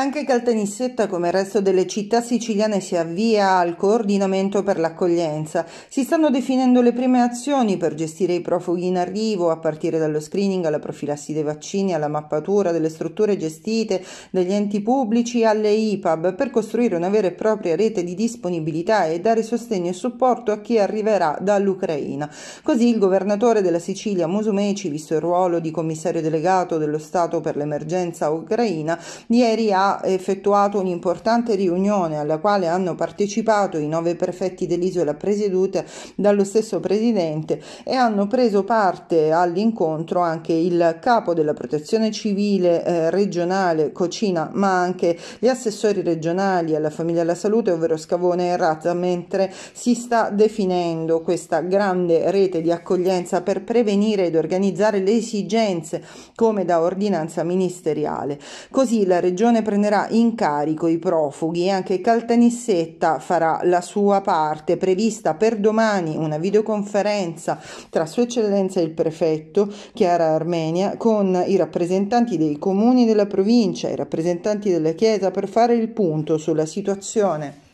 Anche Caltanissetta, come il resto delle città siciliane, si avvia al coordinamento per l'accoglienza. Si stanno definendo le prime azioni per gestire i profughi in arrivo, a partire dallo screening alla profilassi dei vaccini, alla mappatura delle strutture gestite dagli enti pubblici alle IPAB, per costruire una vera e propria rete di disponibilità e dare sostegno e supporto a chi arriverà dall'Ucraina. Così il governatore della Sicilia, Musumeci, visto il ruolo di commissario delegato dello Stato per l'emergenza ucraina, ieri ha effettuato un'importante riunione alla quale hanno partecipato i nove prefetti dell'isola presieduta dallo stesso presidente e hanno preso parte all'incontro anche il capo della protezione civile eh, regionale Cocina ma anche gli assessori regionali alla famiglia e alla salute ovvero Scavone e Razza mentre si sta definendo questa grande rete di accoglienza per prevenire ed organizzare le esigenze come da ordinanza ministeriale. Così la regione prenderà in carico i profughi e anche Caltanissetta farà la sua parte. Prevista per domani una videoconferenza tra Sua Eccellenza e il prefetto Chiara Armenia con i rappresentanti dei comuni della provincia, i rappresentanti della Chiesa per fare il punto sulla situazione